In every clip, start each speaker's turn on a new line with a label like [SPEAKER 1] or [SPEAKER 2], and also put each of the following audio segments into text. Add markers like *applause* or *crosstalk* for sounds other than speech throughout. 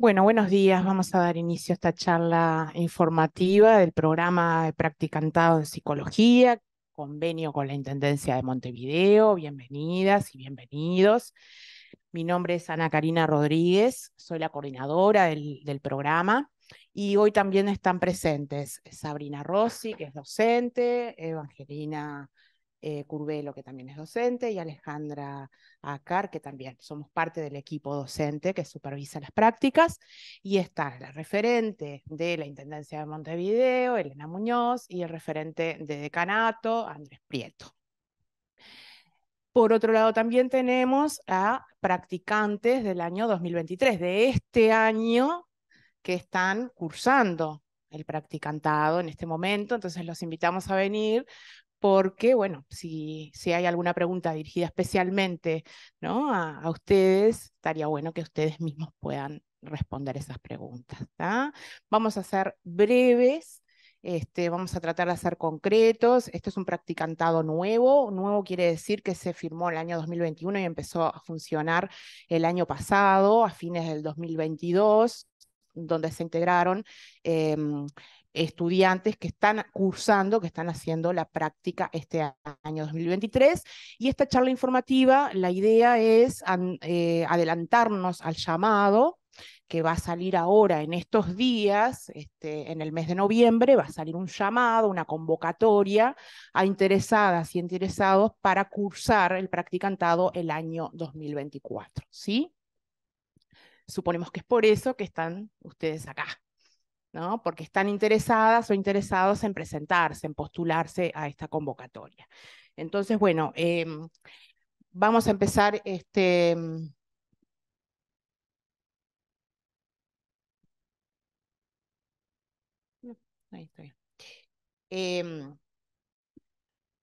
[SPEAKER 1] Bueno, buenos días. Vamos a dar inicio a esta charla informativa del programa de practicantado de psicología, convenio con la Intendencia de Montevideo. Bienvenidas y bienvenidos. Mi nombre es Ana Karina Rodríguez, soy la coordinadora del, del programa y hoy también están presentes Sabrina Rossi, que es docente, Evangelina eh, Curvelo, que también es docente, y Alejandra Acar, que también somos parte del equipo docente que supervisa las prácticas, y está la referente de la Intendencia de Montevideo, Elena Muñoz, y el referente de decanato, Andrés Prieto. Por otro lado, también tenemos a practicantes del año 2023, de este año que están cursando el practicantado en este momento, entonces los invitamos a venir porque, bueno, si, si hay alguna pregunta dirigida especialmente ¿no? a, ustedes, estaría bueno que ustedes mismos puedan responder esas preguntas. Vamos a ser breves, este, vamos a tratar de ser concretos. Esto es un practicantado nuevo. Nuevo quiere decir que se firmó el año 2021 y empezó a funcionar el año pasado, a fines del 2022 donde se integraron em, estudiantes que están cursando, que están haciendo la práctica este año 2023. Y esta charla informativa, la idea es eh, adelantarnos al llamado que va a salir ahora en estos días, este, en el mes de noviembre, va a salir un llamado, una convocatoria a interesadas y interesados para cursar el practicantado el año 2024, ¿sí? Suponemos que es por eso que están ustedes acá porque están interesadas o interesados en presentarse, en postularse a esta convocatoria. Entonces, bueno, em, vamos a empezar este... Em, ahí estoy. Em,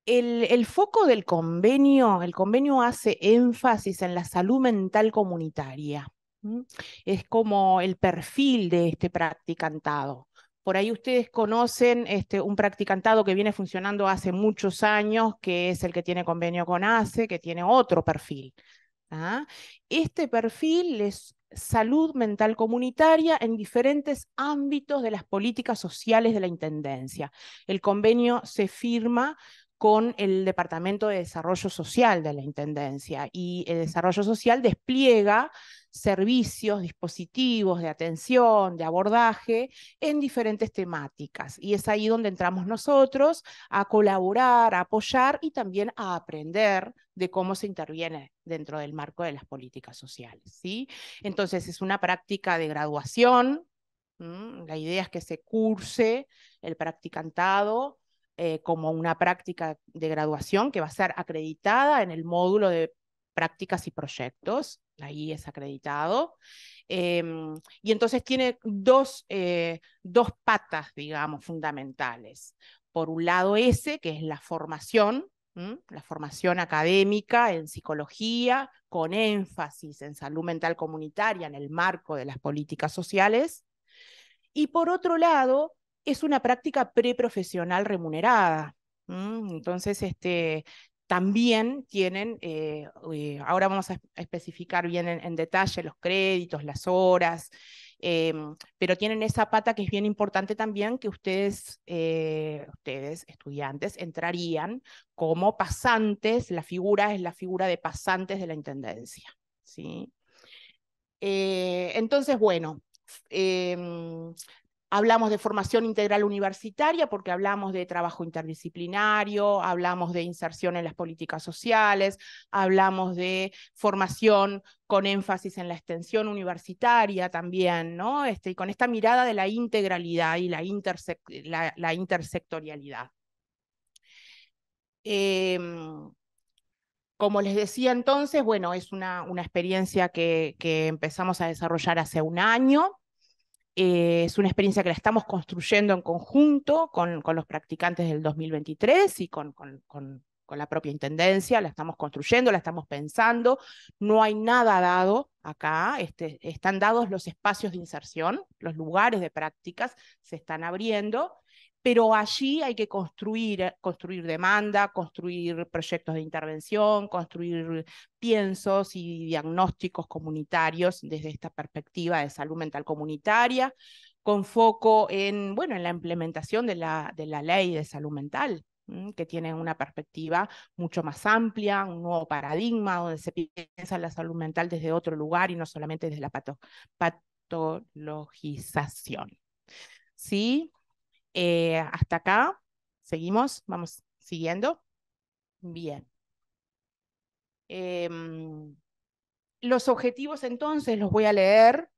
[SPEAKER 1] el, el, foco del convenio, el convenio hace énfasis en la salud mental comunitaria. Es como el perfil de este practicantado. Por ahí ustedes conocen este, un practicantado que viene funcionando hace muchos años, que es el que tiene convenio con ACE, que tiene otro perfil. ¿ah? Este perfil es salud mental comunitaria en diferentes ámbitos de las políticas sociales de la Intendencia. El convenio se firma con el Departamento de Desarrollo Social de la Intendencia. Y el Desarrollo Social despliega servicios, dispositivos de atención, de abordaje en diferentes temáticas. Y es ahí donde entramos nosotros a colaborar, a apoyar y también a aprender de cómo se interviene dentro del marco de las políticas sociales. ¿sí? Entonces es una práctica de graduación. La idea es que se curse el practicantado eh, como una práctica de graduación que va a ser acreditada en el módulo de prácticas y proyectos, ahí es acreditado. Em, y entonces tiene eh, dos, patas, digamos, fundamentales. Por un lado ese, que es la formación, la formación académica en psicología, con énfasis en salud mental comunitaria en el marco de las políticas sociales. Y por otro lado, es una práctica preprofesional remunerada. Entonces, este, también tienen, eh, eh, ahora vamos a especificar bien en, detalle los créditos, las horas, em, pero tienen esa pata que es bien importante también que ustedes, eh, ustedes estudiantes, entrarían como pasantes, la figura es la figura de pasantes de la Intendencia. ¿sí? entonces, bueno, em, Hablamos de formación integral universitaria porque hablamos de trabajo interdisciplinario, hablamos de inserción en las políticas sociales, hablamos de formación con énfasis en la extensión universitaria también, ¿no? Este, y con esta mirada de la integralidad y la, intersectorialidad. Em, como les decía entonces, bueno, es una, experiencia que empezamos a desarrollar hace un año. Eh, es una experiencia que la estamos construyendo en conjunto con, los practicantes del 2023 y con, la propia Intendencia, la estamos construyendo, la estamos pensando. No hay nada dado acá, este, están dados los espacios de inserción, los lugares de prácticas se están abriendo pero allí hay que construir, construir demanda, construir proyectos de intervención, construir piensos y diagnósticos comunitarios desde esta perspectiva de salud mental comunitaria, con foco en, bueno, en la implementación de la, de la ley de salud mental que tiene una perspectiva mucho más amplia, un nuevo paradigma donde se piensa la salud mental desde otro lugar y no solamente desde la patologización. ¿Sí? Eh, hasta acá, seguimos, vamos siguiendo. Bien. Em, los objetivos entonces los voy a leer.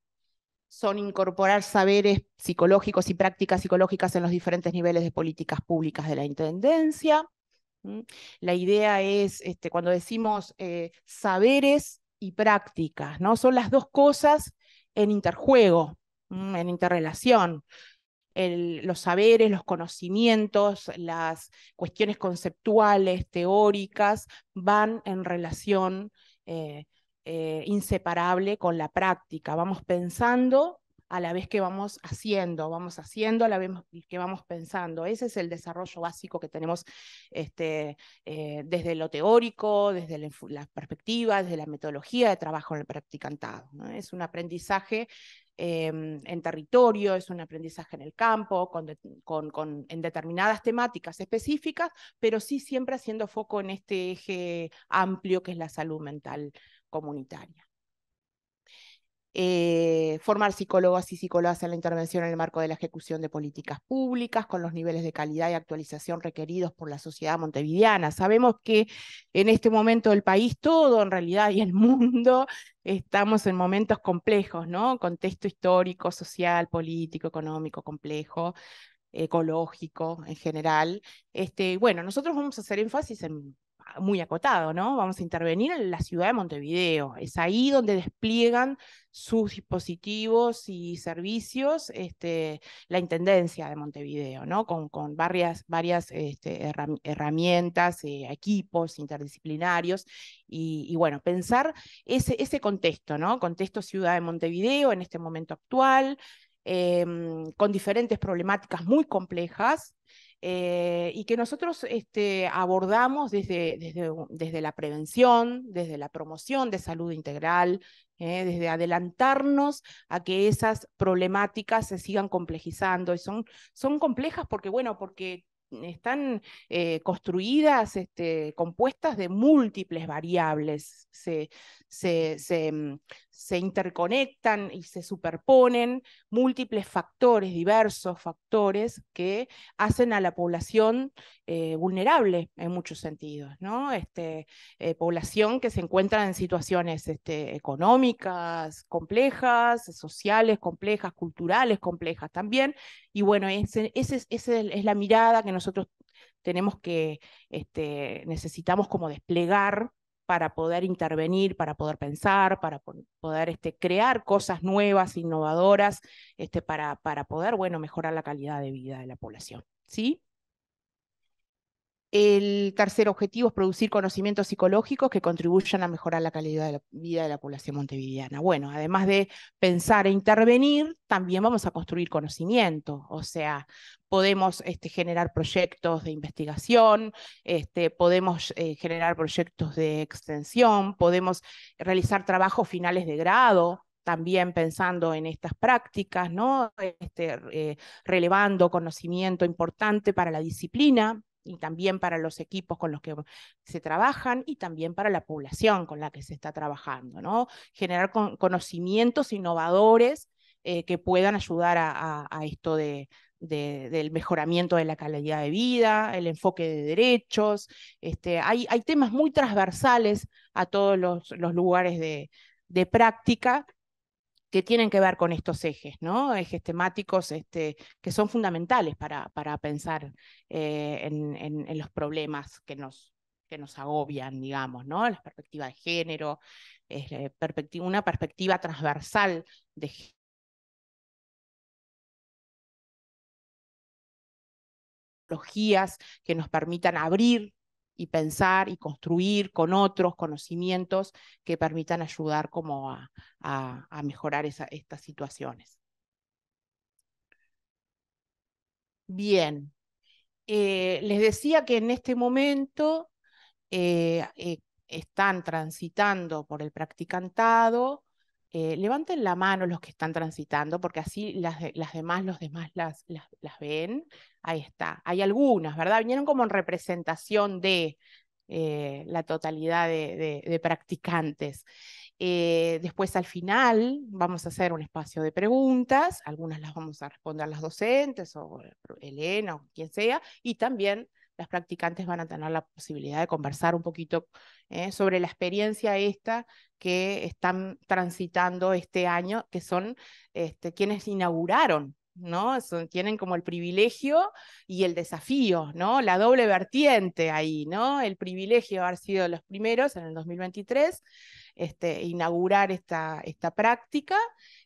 [SPEAKER 1] Son incorporar saberes psicológicos y prácticas psicológicas en los diferentes niveles de políticas públicas de la Intendencia. La idea es, este, cuando decimos eh, saberes y prácticas, ¿no? Son las dos cosas en interjuego, en interrelación los saberes, los conocimientos, las cuestiones conceptuales, teóricas, van en relación eh, eh, inseparable con la práctica. Vamos pensando a la vez que vamos haciendo, vamos haciendo a la vez que vamos pensando. Ese es el desarrollo básico que tenemos este, eh, desde lo teórico, desde la, perspectiva, desde la metodología de trabajo en el practicantado. Es un aprendizaje Em, en territorio, es un aprendizaje en el campo, con con, en determinadas temáticas específicas, pero sí siempre haciendo foco en este eje amplio que es la salud mental comunitaria. Eh, formar psicólogos y psicólogas en la intervención en el marco de la ejecución de políticas públicas, con los niveles de calidad y actualización requeridos por la sociedad montevideana. Sabemos que en este momento el país, todo en realidad y el *laughs* mundo, estamos en momentos complejos, ¿no? Contexto histórico, social, político, económico, complejo ecológico en general. Este, bueno, nosotros vamos a hacer énfasis en muy acotado, ¿no? Vamos a intervenir en la ciudad de Montevideo. Es ahí donde despliegan sus dispositivos y servicios este, la Intendencia de Montevideo, ¿no? Con, con varias, varias este, herramientas, eh, equipos interdisciplinarios y, bueno, pensar ese, ese contexto, ¿no? Contexto ciudad de Montevideo en este momento actual, em, con diferentes problemáticas muy complejas eh, y que nosotros este, abordamos desde, desde, desde, la prevención, desde la promoción de salud integral, eh, desde adelantarnos a que esas problemáticas se sigan complejizando. Y son, son complejas porque, bueno, porque están eh, construidas, este, compuestas de múltiples variables. Se, se, se, mm, se interconectan y se superponen múltiples factores, diversos factores que hacen a la población eh, vulnerable en muchos sentidos, ¿no? Este, eh, población que se encuentra en situaciones este, económicas complejas, sociales complejas, culturales complejas también, y bueno, esa es la mirada que nosotros tenemos que, este, necesitamos como desplegar para poder intervenir, para poder pensar, para poder este, crear cosas nuevas, innovadoras, este, para, para poder bueno, mejorar la calidad de vida de la población. ¿sí? El tercer objetivo es producir conocimientos psicológicos que contribuyan a mejorar la calidad de vida de la población montevideana. Bueno, además de pensar e intervenir, también vamos a construir conocimiento, o sea, podemos este, generar proyectos de investigación, este, podemos eh, generar proyectos de extensión, podemos realizar trabajos finales de grado, también pensando en estas prácticas, ¿no? Este, eh, relevando conocimiento importante para la disciplina, y también para los equipos con los que se trabajan y también para la población con la que se está trabajando, ¿no? Generar conocimientos innovadores eh, que puedan ayudar a, esto del mejoramiento de la calidad de vida, el enfoque de derechos. Este, hay, temas muy transversales a todos los, lugares de práctica que tienen que ver con estos ejes, ¿no? Ejes temáticos este, que son fundamentales para, pensar eh, en, los problemas que nos, que nos agobian, digamos, ¿no? La perspectiva
[SPEAKER 2] de género, eh, una perspectiva transversal de género.
[SPEAKER 1] que nos permitan abrir y pensar y construir con otros conocimientos que permitan ayudar como a, mejorar estas situaciones. Bien, eh, les decía que en este momento eh, eh, están transitando por el practicantado eh, levanten la mano los que están transitando, porque así las, demás, los demás las, ven. Ahí está. Hay algunas, ¿verdad? Vinieron como en representación de eh, la totalidad de, practicantes. Eh, después al final vamos a hacer un espacio de preguntas, algunas las vamos a responder las docentes o Elena o quien sea, y también las practicantes van a tener la posibilidad de conversar un poquito eh, sobre la experiencia esta que están transitando este año, que son este, quienes inauguraron son, tienen como el privilegio y el desafío, ¿no? La doble vertiente ahí, ¿no? El privilegio de haber sido los primeros en el 2023, este, inaugurar esta, esta práctica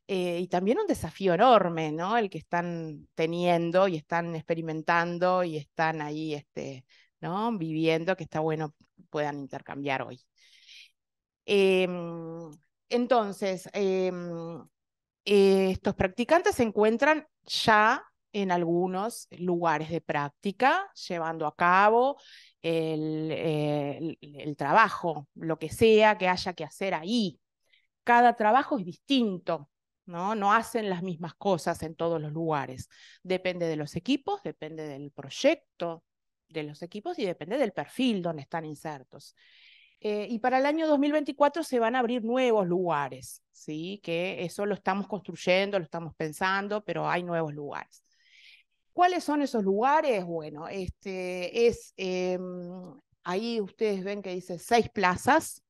[SPEAKER 1] eh, y también un desafío enorme, ¿no? El que están teniendo y están experimentando y están ahí, este, ¿no? Viviendo, que está bueno puedan intercambiar hoy. Em, entonces, em, eh, estos practicantes se encuentran ya en algunos lugares de práctica, llevando a cabo eh, el, trabajo, lo que sea que haya que hacer ahí. Cada trabajo es distinto, ¿no? No hacen las mismas cosas en todos los lugares. Depende de los equipos, depende del proyecto de los equipos y depende del perfil donde están insertos. Eh, y para el año 2024 se van a abrir nuevos lugares, ¿sí? Que eso lo estamos construyendo, lo estamos pensando, pero hay nuevos lugares. ¿Cuáles son esos lugares? Bueno, este es, eh, ahí ustedes ven que dice seis plazas.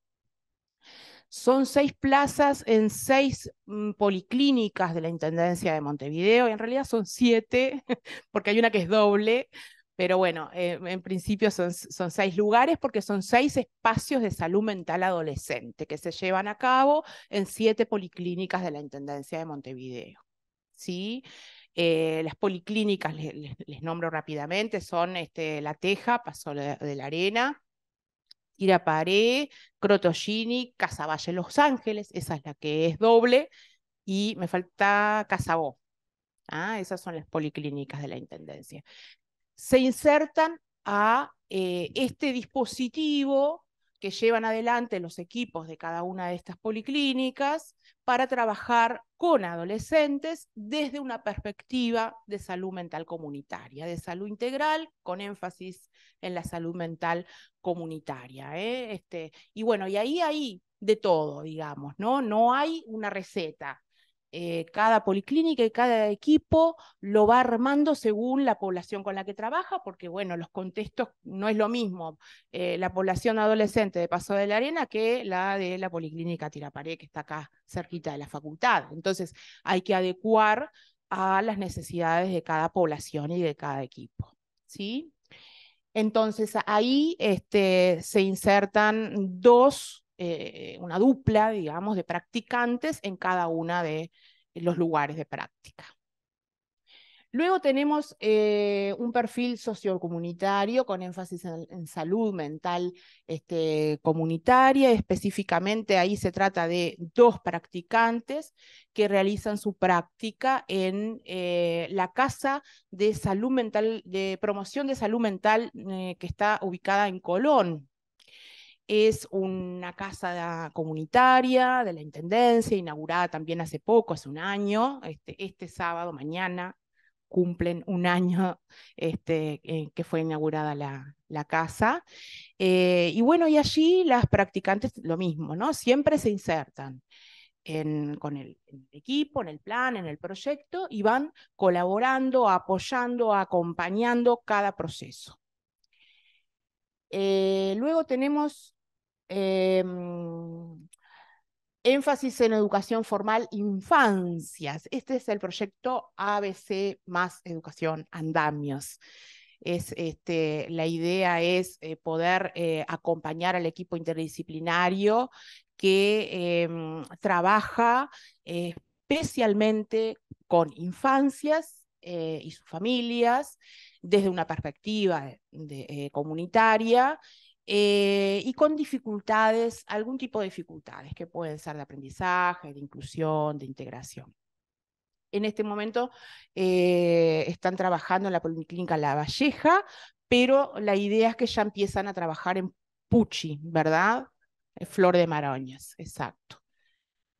[SPEAKER 1] Son seis plazas en seis mm, policlínicas de la Intendencia de Montevideo, y en realidad son siete, *laughs* porque hay una que es doble, pero bueno, eh, en principio son, son, seis lugares porque son seis espacios de salud mental adolescente que se llevan a cabo en siete policlínicas de la Intendencia de Montevideo. ¿sí? Eh, las policlínicas, les, nombro rápidamente, son este, La Teja, Paso de, la Arena, Tirapare, Crotogini, Casaballe Los Ángeles, esa es la que es doble, y me falta Casabó. Ah, esas son las policlínicas de la Intendencia se insertan a eh, este dispositivo que llevan adelante los equipos de cada una de estas policlínicas para trabajar con adolescentes desde una perspectiva de salud mental comunitaria, de salud integral, con énfasis en la salud mental comunitaria. ¿eh? Este, y bueno, y ahí hay de todo, digamos, ¿no? No hay una receta. Eh, cada policlínica y cada equipo lo va armando según la población con la que trabaja, porque bueno, los contextos no es lo mismo eh, la población adolescente de Paso de la Arena que la de la policlínica Tiraparé, que está acá cerquita de la facultad. Entonces hay que adecuar a las necesidades de cada población y de cada equipo. ¿sí? Entonces ahí este, se insertan dos eh, una dupla, digamos, de practicantes en cada uno de los lugares de práctica. Luego tenemos eh, un perfil sociocomunitario con énfasis en, salud mental este, comunitaria. Específicamente ahí se trata de dos practicantes que realizan su práctica en eh, la Casa de Salud Mental, de Promoción de Salud Mental que está ubicada en Colón, es una casa comunitaria de la Intendencia, inaugurada también hace poco, hace un año, este, este sábado, mañana, cumplen un año este, que fue inaugurada la, casa. Eh, y bueno, y allí las practicantes lo mismo, ¿no? Siempre se insertan en, con el, equipo, en el plan, en el proyecto y van colaborando, apoyando, acompañando cada proceso. Eh, luego tenemos Em, énfasis en educación formal infancias. Este es el proyecto ABC más educación andamios. Es, este, la idea es eh, poder eh, acompañar al equipo interdisciplinario que em, trabaja eh, especialmente con infancias y sus familias desde una perspectiva comunitaria eh, y con dificultades, algún tipo de dificultades que pueden ser de aprendizaje, de inclusión, de integración. En este momento eh, están trabajando en la Policlínica La Valleja, pero la idea es que ya empiezan a trabajar en Puchi, ¿verdad? Flor de Maroñas, exacto.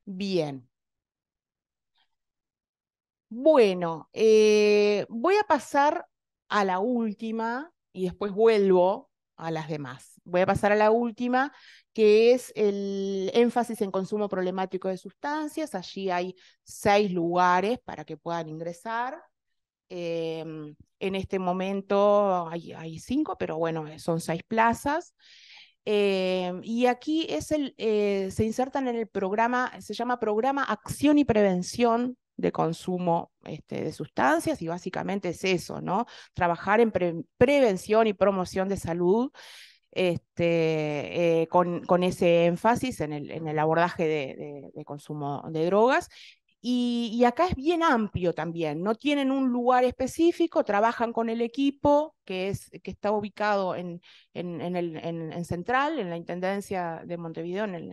[SPEAKER 1] Bien. Bueno, eh, voy a pasar a la última y después vuelvo a las demás. Voy a pasar a la última, que es el énfasis en consumo problemático de sustancias. Allí hay seis lugares para que puedan ingresar. Em, en este momento hay, cinco, pero bueno, eh, son seis plazas. Em, y aquí es el, eh, se insertan en el programa, se llama Programa Acción y Prevención de consumo este, de sustancias y básicamente es eso, ¿no? Trabajar en prevención y promoción de salud este, eh, con, ese énfasis en el, abordaje de, consumo de drogas. Y, y, acá es bien amplio también, no tienen un lugar específico, trabajan con el equipo, que, es, que está ubicado en, Central, en la Intendencia de Montevideo, en,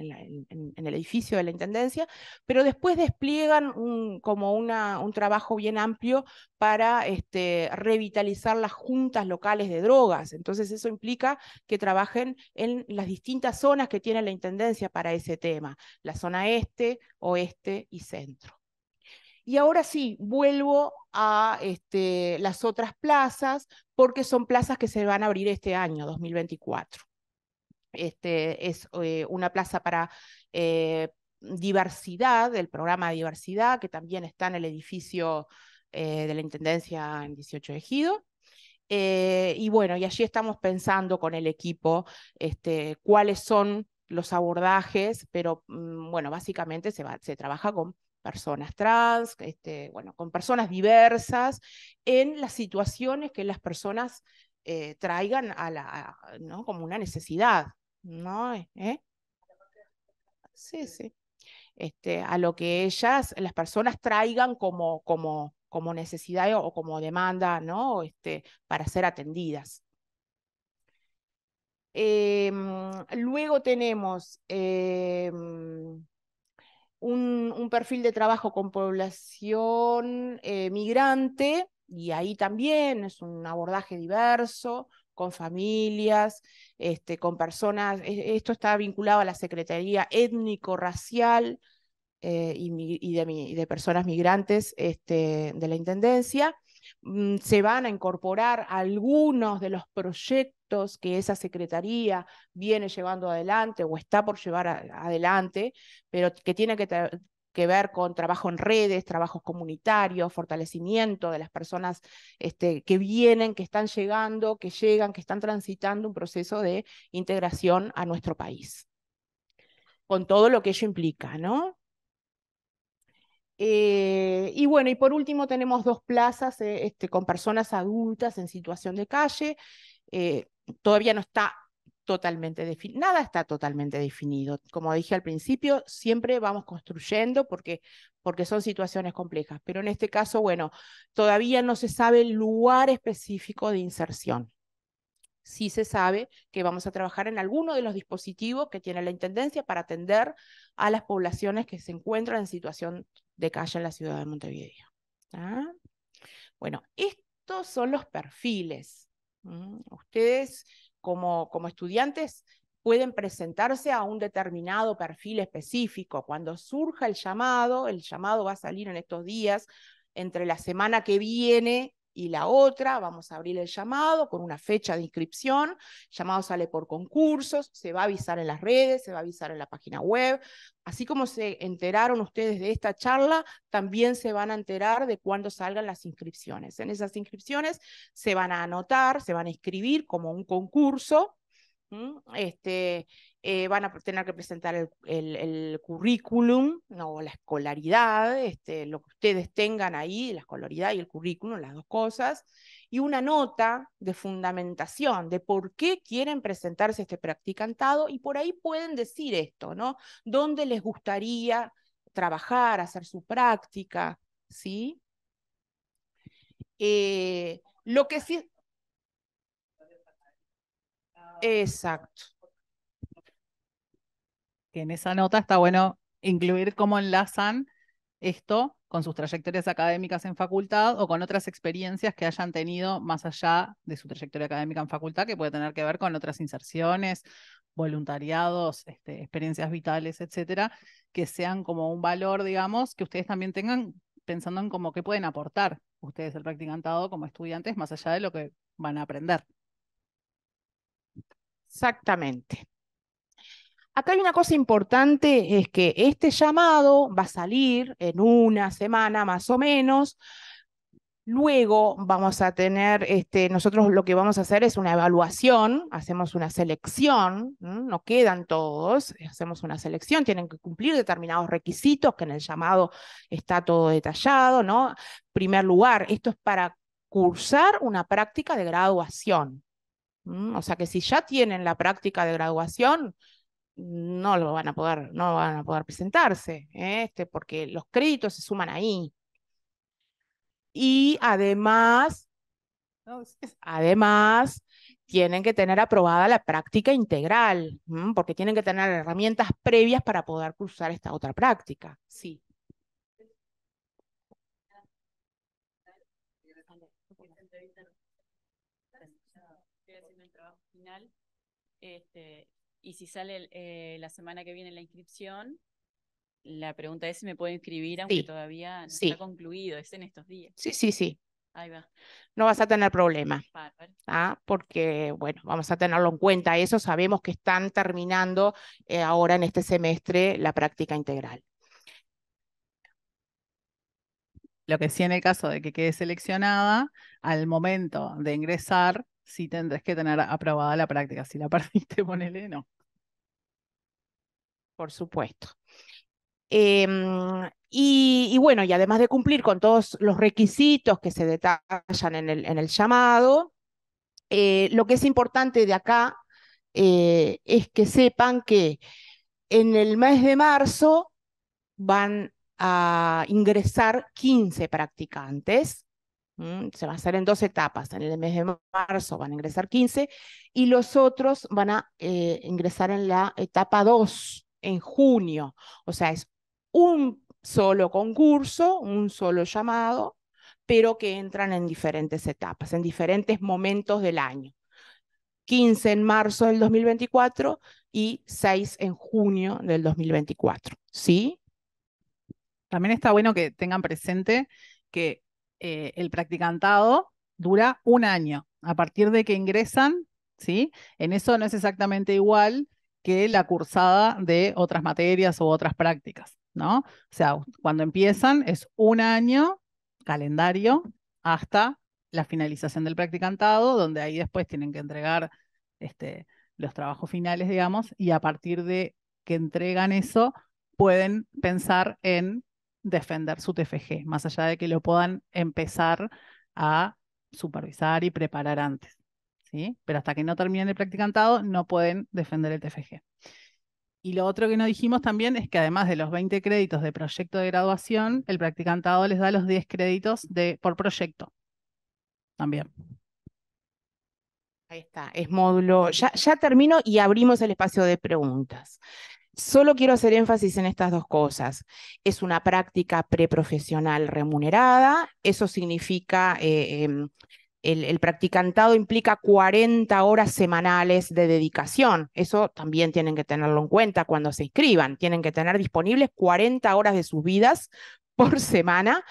[SPEAKER 1] el edificio de la Intendencia, pero después despliegan un, como un trabajo bien amplio para este, revitalizar las juntas locales de drogas. Entonces eso implica que trabajen en las distintas zonas que tiene la Intendencia para ese tema, la zona este, oeste y centro. Y ahora sí, vuelvo a este, las otras plazas, porque son plazas que se van a abrir este año, 2024. Este, es eh, una plaza para eh, diversidad, el programa de diversidad, que también está en el edificio eh, de la Intendencia en 18 Ejido. y bueno, y allí estamos pensando con el equipo este, cuáles son los abordajes, pero mm, bueno, básicamente se trabaja con personas trans, este, bueno, con personas diversas, en las situaciones que las personas eh, traigan a la, como una necesidad, ¿no? ¿Eh? ¿Eh? Sí, sí. Este, a lo que ellas, las personas traigan como, como, como necesidad o como demanda, ¿no? Este, para ser atendidas. Em, luego tenemos em, un, perfil de trabajo con población eh, migrante, y ahí también es un abordaje diverso, con familias, este, con personas. E, esto está vinculado a la Secretaría Étnico-Racial eh, y, de, personas migrantes este, de la Intendencia. Mm, se van a incorporar algunos de los proyectos que esa secretaría viene llevando adelante o está por llevar adelante, pero que tiene que que ver con trabajo en redes, trabajos comunitarios, fortalecimiento de las personas este, que vienen, que están llegando, que llegan, que están transitando un proceso de integración a nuestro país, con todo lo que ello implica, ¿no? Eh, y bueno, y por último tenemos dos plazas eh, este, con personas adultas en situación de calle. Eh, todavía no está totalmente definido, nada está totalmente definido. Como dije al principio, siempre vamos construyendo porque, porque son situaciones complejas, pero en este caso, bueno, todavía no se sabe el lugar específico de inserción. Sí se sabe que vamos a trabajar en alguno de los dispositivos que tiene la Intendencia para atender a las poblaciones que se encuentran en situación de calle en la ciudad de Montevideo. ¿ah? Bueno, estos son los perfiles Ustedes, como, estudiantes, pueden presentarse a un determinado perfil específico. Cuando surja el llamado, el llamado va a salir en estos días, entre la semana que viene y la otra, vamos a abrir el llamado con una fecha de inscripción, el llamado sale por concursos, se va a avisar en las redes, se va a avisar en la página web, así como se enteraron ustedes de esta charla, también se van a enterar de cuándo salgan las inscripciones. En esas inscripciones se van a anotar, se van a escribir como un concurso, este, eh, van a tener que presentar el, currículum o la escolaridad, este, lo que ustedes tengan ahí, la escolaridad y el currículum, las dos cosas, y una nota de fundamentación de por qué quieren presentarse este practicantado y por ahí pueden decir esto, ¿no? ¿Dónde les gustaría trabajar, hacer su práctica? ¿Sí? Eh, lo que sí...
[SPEAKER 3] Exacto que en esa nota está bueno incluir cómo enlazan esto con sus trayectorias académicas en facultad o con otras experiencias que hayan tenido más allá de su trayectoria académica en facultad, que puede tener que ver con otras inserciones, voluntariados, este, experiencias vitales, etcétera, que sean como un valor, digamos, que ustedes también tengan pensando en cómo qué pueden aportar ustedes el practicantado como estudiantes más allá de lo que van a aprender. Exactamente. Acá hay una cosa
[SPEAKER 1] importante, es que este llamado va a salir en una semana más o menos. Luego vamos a tener, este, nosotros lo que vamos a hacer es una evaluación, hacemos una selección, ¿no? quedan todos, eh, hacemos una selección, tienen que cumplir determinados requisitos, que en el llamado está todo detallado, ¿no? Primer lugar, esto es para cursar una práctica de graduación. O sea que si ya tienen la práctica de graduación, no lo van a poder, no van a poder presentarse, ¿eh? este, porque los créditos se suman ahí. Y además, además, tienen que tener aprobada la práctica integral, porque tienen que tener herramientas previas para poder cursar esta otra práctica. Sí.
[SPEAKER 4] Este, y si sale eh, la semana que viene la inscripción, la pregunta es si me puedo inscribir, aunque todavía no sí. está concluido, es en estos días. Sí, sí, sí. Ahí va.
[SPEAKER 1] No vas a tener problema. ¿ah? Porque, bueno, vamos a tenerlo en cuenta. Eso sabemos que están terminando eh, ahora en este
[SPEAKER 3] semestre la práctica integral. Lo que sí en el caso de que quede seleccionada, al momento de ingresar, si tendrás que tener aprobada la práctica. Si la *laughs* perdiste, ponele no. Por supuesto. Em, y, bueno, y además de cumplir con todos
[SPEAKER 1] los requisitos que se detallan en el, en el llamado, eh, lo que es importante de acá eh, es que sepan que en el mes de marzo van a ingresar 15 practicantes Mm, se va a hacer en dos etapas. En el mes de marzo van a ingresar 15 y los otros van a eh, ingresar en la etapa 2 en junio. O sea, es un solo concurso, un solo llamado, pero que entran en diferentes etapas, en diferentes momentos del año. 15 en marzo del 2024 y 6 en junio del 2024. ¿Sí?
[SPEAKER 3] También está bueno que tengan presente que eh, el practicantado dura un año. A partir de que ingresan, ¿sí? En eso no es exactamente igual que la cursada de otras materias o otras prácticas, ¿no? O sea, cuando empiezan es un año calendario hasta la finalización del practicantado, donde ahí después tienen que entregar este, los trabajos finales, digamos, y a partir de que entregan eso, pueden pensar en defender su TFG, más allá de que lo puedan empezar a supervisar y preparar antes. ¿sí? Pero hasta que no terminen el practicantado, no pueden defender el TFG. Y lo otro que no dijimos también es que además de los 20 créditos de proyecto de graduación, el practicantado les da los 10 créditos de, por proyecto. También. Ahí
[SPEAKER 1] está, es módulo. Ya, ya termino y abrimos el espacio de preguntas. Solo quiero hacer énfasis en estas dos cosas. Es una práctica preprofesional remunerada, eso significa, eh, em, el, practicantado implica 40 horas semanales de dedicación, eso también tienen que tenerlo en cuenta cuando se inscriban, tienen que tener disponibles 40 horas de sus vidas por *laughs* semana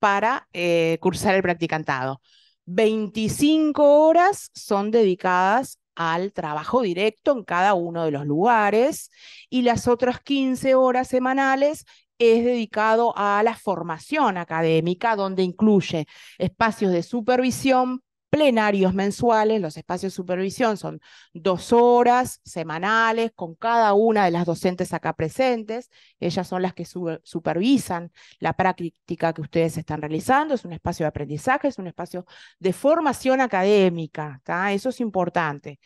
[SPEAKER 1] para eh, cursar el practicantado. 25 horas son dedicadas al trabajo directo en cada uno de los lugares y las otras 15 horas semanales es dedicado a la formación académica, donde incluye espacios de supervisión, plenarios mensuales, los espacios de supervisión son dos horas semanales con cada una de las docentes acá presentes, ellas son las que supervisan la práctica que ustedes están realizando, es un espacio de aprendizaje, es un espacio de formación académica, eso es importante.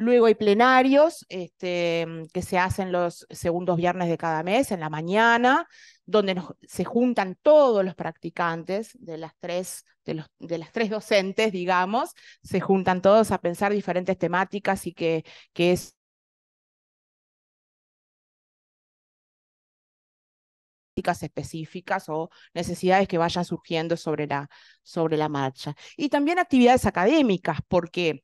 [SPEAKER 1] Luego hay plenarios este, que se hacen los segundos viernes de cada mes, en la mañana, donde se juntan todos los practicantes de las, tres, de, las tres docentes, digamos, se juntan todos a pensar diferentes temáticas y que, que es específicas o necesidades que vayan surgiendo sobre la, sobre la marcha. Y también actividades académicas, porque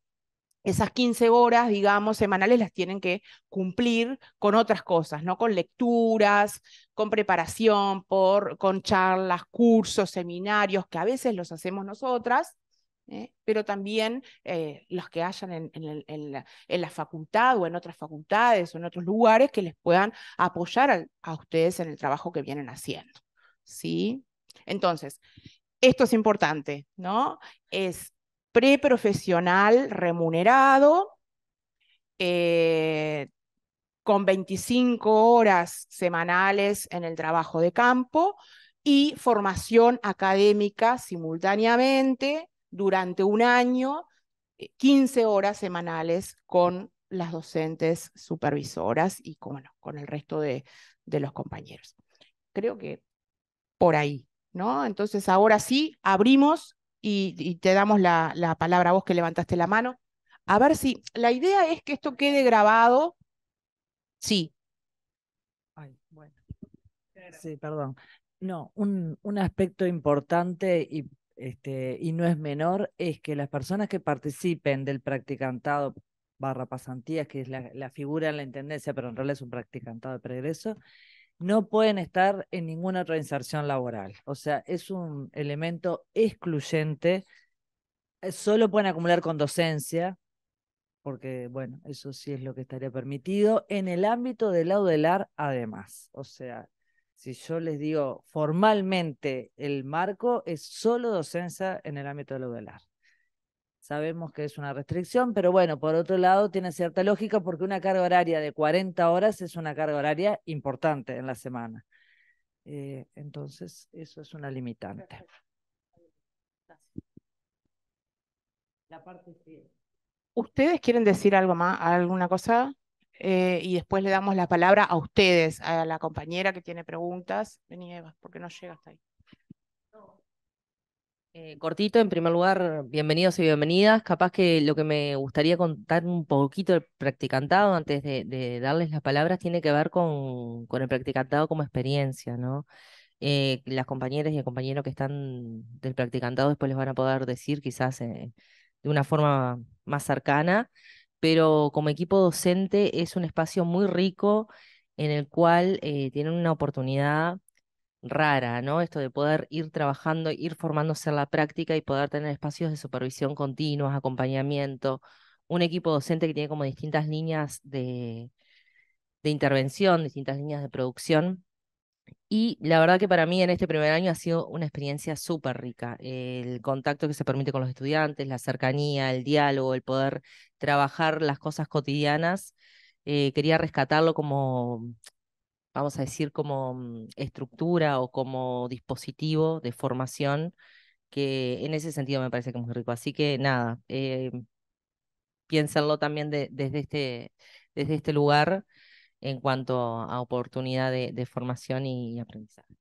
[SPEAKER 1] esas 15 horas, digamos, semanales las tienen que cumplir con otras cosas, ¿no? Con lecturas, con preparación, por, con charlas, cursos, seminarios, que a veces los hacemos nosotras, ¿eh? pero también eh, los que hayan en, la, facultad o en otras facultades o en otros lugares que les puedan apoyar a, a ustedes en el trabajo que vienen haciendo, ¿sí? Entonces, esto es importante, ¿no? Es preprofesional remunerado, eh, con 25 horas semanales en el trabajo de campo y formación académica simultáneamente durante un año, 15 eh, horas semanales con las docentes supervisoras y con, con el resto de, de los compañeros. Creo que por ahí, ¿no? Entonces ahora sí abrimos y, te damos la, palabra a vos que levantaste la mano. A ver si la idea es que esto quede grabado.
[SPEAKER 5] Sí. Ay, bueno. Sí, perdón. No, un, aspecto importante y, este, y no es menor es que las personas que participen del practicantado barra pasantías, que es la, figura en la intendencia, pero en realidad es un practicantado de pregreso, no pueden estar en ninguna otra inserción laboral. O sea, es un elemento excluyente. Eh, solo pueden acumular con docencia, porque, bueno, eso sí es lo que estaría permitido. En el ámbito del Audelar, además. O sea, si yo les digo formalmente el marco, es solo docencia en el ámbito del Audelar. Sabemos que es una restricción, pero bueno, por otro lado tiene cierta lógica porque una carga horaria de 40 horas es una carga horaria importante en la semana. Eh, entonces, eso es una limitante. La parte ¿Ustedes
[SPEAKER 1] quieren decir algo más, alguna cosa? Eh, y después le damos la palabra a ustedes, a la compañera que tiene preguntas. Vení, Eva, porque no llega hasta ahí.
[SPEAKER 6] Eh, cortito, en primer lugar, bienvenidos y bienvenidas. Capaz que lo que me gustaría contar un poquito el practicantado antes de, darles las palabras tiene que ver con, el practicantado como experiencia, ¿no? Eh, las compañeras y compañeros que están del practicantado después les van a poder decir quizás eh, de una forma más cercana, pero como equipo docente es un espacio muy rico en el cual tienen una oportunidad rara, ¿no? Esto de poder ir trabajando, ir formándose en la práctica y poder tener espacios de supervisión continuos, acompañamiento, un equipo docente que tiene como distintas líneas de, intervención, distintas líneas de producción. Y la verdad que para mí en este primer año ha sido una experiencia súper rica. El contacto que se permite con los estudiantes, la cercanía, el diálogo, el poder trabajar las cosas cotidianas. Eh, quería rescatarlo como vamos a decir, como mm, estructura o como dispositivo de formación, que en ese sentido me parece que es muy rico. Así que nada, eh, también desde, este, desde este lugar en cuanto a oportunidad
[SPEAKER 2] de, formación y aprendizaje.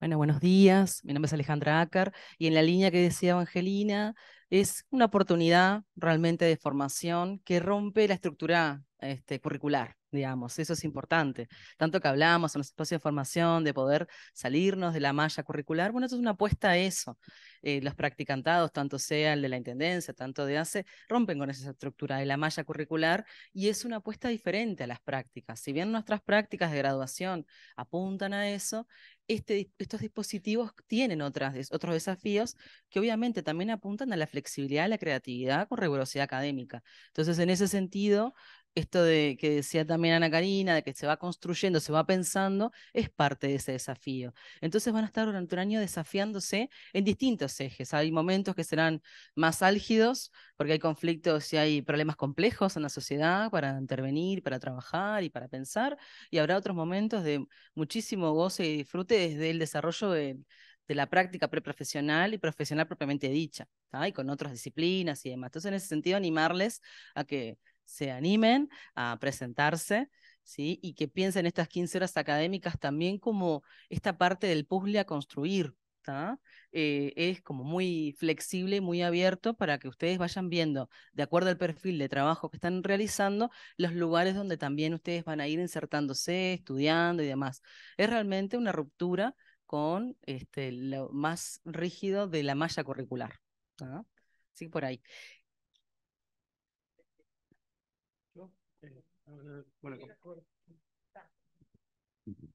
[SPEAKER 2] Bueno, buenos días. Mi nombre es Alejandra Acar y en la línea que decía Angelina es una oportunidad realmente de formación que rompe la estructura este, curricular digamos, eso es importante. Tanto que hablamos en los espacios de formación de poder salirnos de la malla curricular, bueno, eso es una apuesta a eso. Eh, los practicantados, tanto sea el de la Intendencia, tanto de ACE, rompen con esa estructura de la malla curricular y es una apuesta diferente a las prácticas. Si bien nuestras prácticas de graduación apuntan a eso, este estos dispositivos tienen otras, otros desafíos que obviamente también apuntan a la flexibilidad, a la creatividad con rigurosidad académica. Entonces, en ese sentido, esto de que decía también Ana Karina, de que se va construyendo, se va pensando, es parte de ese desafío. Entonces van a estar durante un año desafiándose en distintos ejes. Hay momentos que serán más álgidos, porque hay conflictos y hay problemas complejos en la sociedad para intervenir, para trabajar y para pensar, y habrá otros momentos de muchísimo goce y disfrute desde el desarrollo de, la práctica preprofesional y profesional propiamente dicha, y con otras disciplinas y demás. Entonces, en ese sentido, animarles a que se animen a presentarse. ¿Sí? y que piensen estas 15 horas académicas también como esta parte del puzzle a construir. Eh, es como muy flexible y muy abierto para que ustedes vayan viendo, de acuerdo al perfil de trabajo que están realizando, los lugares donde también ustedes van a ir insertándose, estudiando y demás. Es realmente una ruptura con este, lo más rígido de la malla curricular. ¿tá? Sí, por ahí.
[SPEAKER 6] Bueno,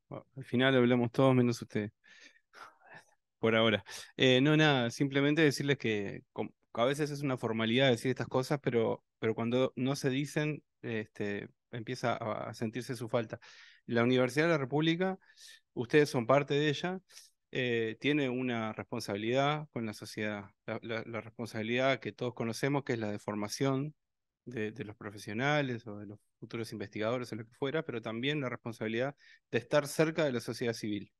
[SPEAKER 7] ah, al final hablamos todos menos ustedes. *laughs* Por ahora. Eh, no, nada, simplemente decirles que a veces es una formalidad decir estas cosas, pero, pero cuando no se dicen, este, empieza a sentirse su falta. La Universidad de la República, ustedes son parte de ella, eh, tiene una responsabilidad con la sociedad, la, la, responsabilidad que todos conocemos, que es la de formación de, los profesionales o de los futuros investigadores o lo que fuera, pero también la responsabilidad de estar cerca de la sociedad civil.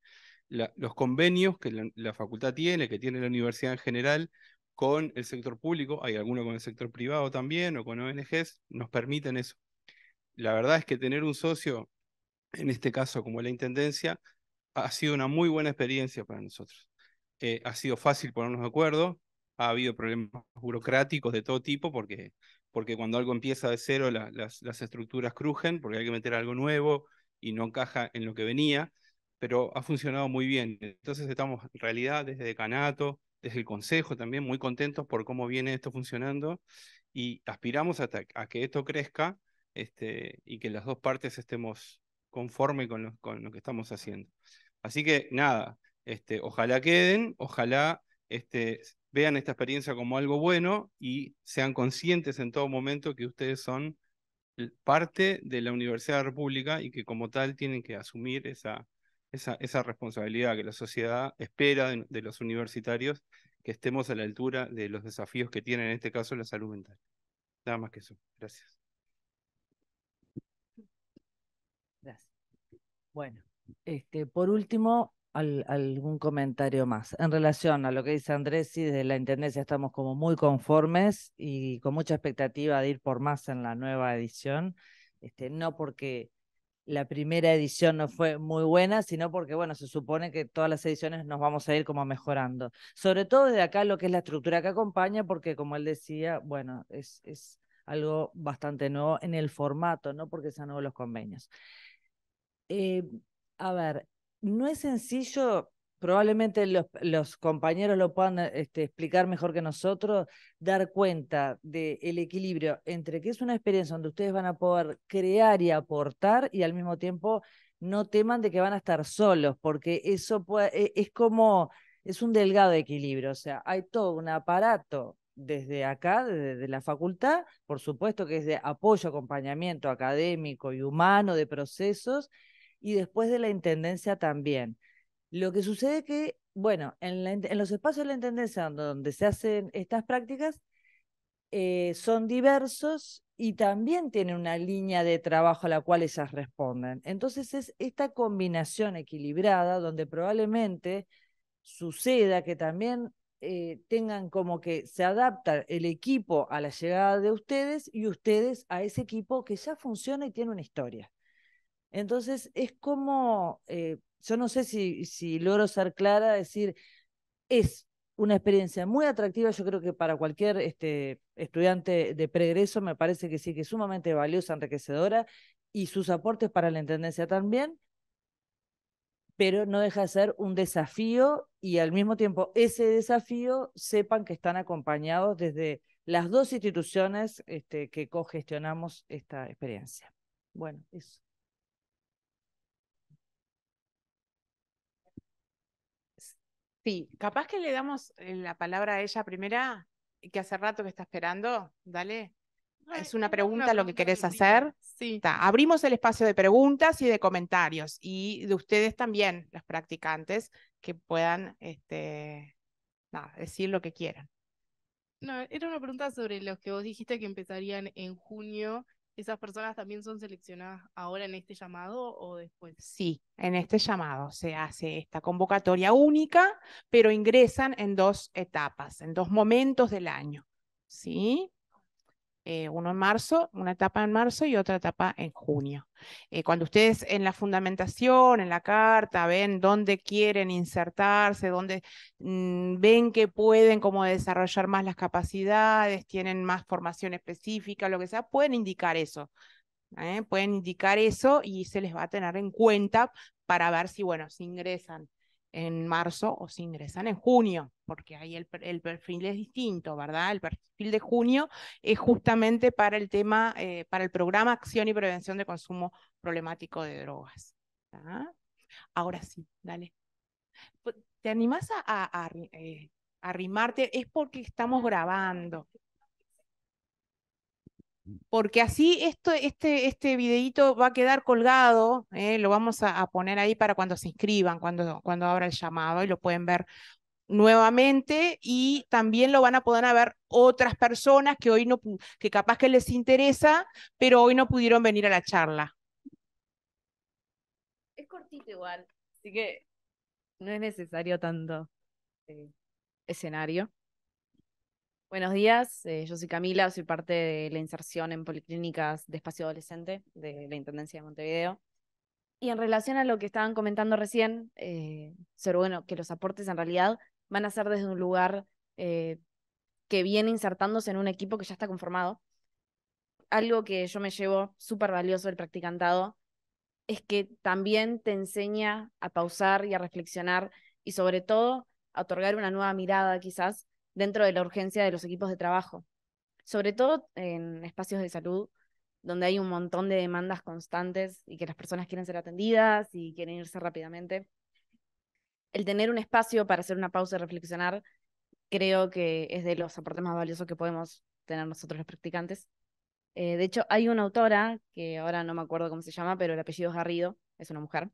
[SPEAKER 7] los convenios que la, facultad tiene, que tiene la universidad en general, con el sector público, hay alguno con el sector privado también, o con ONGs, nos permiten eso. La verdad es que tener un socio, en este caso como la Intendencia, ha sido una muy buena experiencia para nosotros. Eh, ha sido fácil ponernos de acuerdo, ha habido problemas burocráticos de todo tipo, porque porque cuando algo empieza de cero las, estructuras crujen, porque hay que meter algo nuevo y no encaja en lo que venía, pero ha funcionado muy bien. Entonces estamos en realidad desde decanato, desde el consejo también muy contentos por cómo viene esto funcionando y aspiramos a, que esto crezca este, y que las dos partes estemos conformes con lo, que estamos haciendo. Así que nada, este, ojalá queden, ojalá este, vean esta experiencia como algo bueno y sean conscientes en todo momento que ustedes son parte de la Universidad de la República y que como tal tienen que asumir esa, esa, responsabilidad que la sociedad espera de, los universitarios, que estemos a la altura de los desafíos que tiene en este caso la salud mental. Nada más que eso. Gracias.
[SPEAKER 5] Gracias. Bueno, este, por último, algún comentario más. En relación a lo que dice Andrés, y desde la Intendencia estamos como muy conformes y con mucha expectativa de ir por más en la nueva edición. Este, no porque la primera edición no fue muy buena, sino porque, bueno, se supone que todas las ediciones nos vamos a ir como mejorando. Sobre todo desde acá lo que es la estructura que acompaña, porque como él decía, bueno, es, algo bastante nuevo en el formato, ¿no? Porque sean nuevos los convenios. Eh, a ver, no es sencillo, probablemente los, compañeros lo puedan este, explicar mejor que nosotros, dar cuenta del equilibrio entre que es una experiencia donde ustedes van a poder crear y aportar y al mismo tiempo no teman de que van a estar solos, porque eso e, es como, es un delgado equilibrio, o sea, hay todo un aparato desde acá, desde la facultad, por supuesto que es de apoyo, acompañamiento académico y humano de procesos, y después de la Intendencia también. Lo que sucede es que, bueno, en, los espacios de la Intendencia donde se hacen estas prácticas, eh, son diversos y también tienen una línea de trabajo a la cual ellas responden. Entonces es esta combinación equilibrada donde probablemente suceda que también eh, tengan como que se adapta el equipo a la llegada de ustedes y ustedes a ese equipo que ya funciona y tiene una historia. Entonces, es como, eh, yo no sé si, logro ser clara, decir, es una experiencia muy atractiva, yo creo que para cualquier este, estudiante de pregreso me parece que sí, que es sumamente valiosa, enriquecedora, y sus aportes para la Intendencia también, pero no deja de ser un desafío y al mismo tiempo ese desafío sepan que están acompañados desde las dos instituciones este, que cogestionamos esta experiencia. Bueno, eso.
[SPEAKER 1] Sí, capaz que le damos eh, la palabra a ella primera, eh, que hace rato que está esperando. Dale. es una pregunta lo que querés hacer. Sí. Abrimos el espacio de preguntas y de comentarios y de ustedes también, los practicantes, que puedan este, decir lo que quieran.
[SPEAKER 4] No, era una pregunta sobre los que vos dijiste que empezarían en junio ¿Esas personas también son seleccionadas ahora en este llamado o después?
[SPEAKER 1] Sí, en este llamado se hace esta convocatoria única, pero ingresan en dos etapas, en dos momentos del año. ¿Sí? Eh, uno en marzo, una etapa en marzo y otra etapa en junio. Eh, cuando ustedes en la fundamentación, en la carta, ven dónde quieren insertarse, dónde mm, ven que pueden como desarrollar más las capacidades, tienen más formación específica, lo que sea, pueden indicar eso. ¿eh? Pueden indicar eso y se les va a tener en cuenta para ver si, bueno, ingresan en marzo o si ingresan en junio, porque ahí el, perfil es distinto, ¿verdad? El perfil de junio es justamente para el tema, eh, para el programa Acción y Prevención de Consumo Problemático de Drogas. ¿ah? Ahora sí, dale. ¿Te animás eh, a, arrimarte? Es porque estamos grabando, porque así este, este videíto va a quedar colgado, ¿eh? lo vamos a, poner ahí para cuando se inscriban, cuando, cuando abra el llamado y lo pueden ver nuevamente y también lo van a poder ver otras personas que hoy no, que capaz que les interesa, pero hoy no pudieron venir
[SPEAKER 8] a la charla. Es cortito igual, así que no es necesario tanto eh, escenario. Buenos días, eh, yo soy Camila, soy parte de la inserción en policlínicas de espacio adolescente de la Intendencia de Montevideo. Y en relación a lo que estaban comentando recién, eh, ser bueno, que los aportes en realidad van a ser desde un lugar eh, que viene insertándose en un equipo que ya está conformado. Algo que yo me llevo súper valioso del practicantado es que también te enseña a pausar y a reflexionar y sobre todo a otorgar una nueva mirada quizás dentro de la urgencia de los equipos de trabajo, sobre todo en espacios de salud donde hay un montón de demandas constantes y que las personas quieren ser atendidas y quieren irse rápidamente. El tener un espacio para hacer una pausa y reflexionar creo que es de los aportes más valiosos que podemos tener nosotros los practicantes. Eh, de hecho, hay una autora, que ahora no me acuerdo cómo se llama, pero el apellido es Garrido, es una mujer,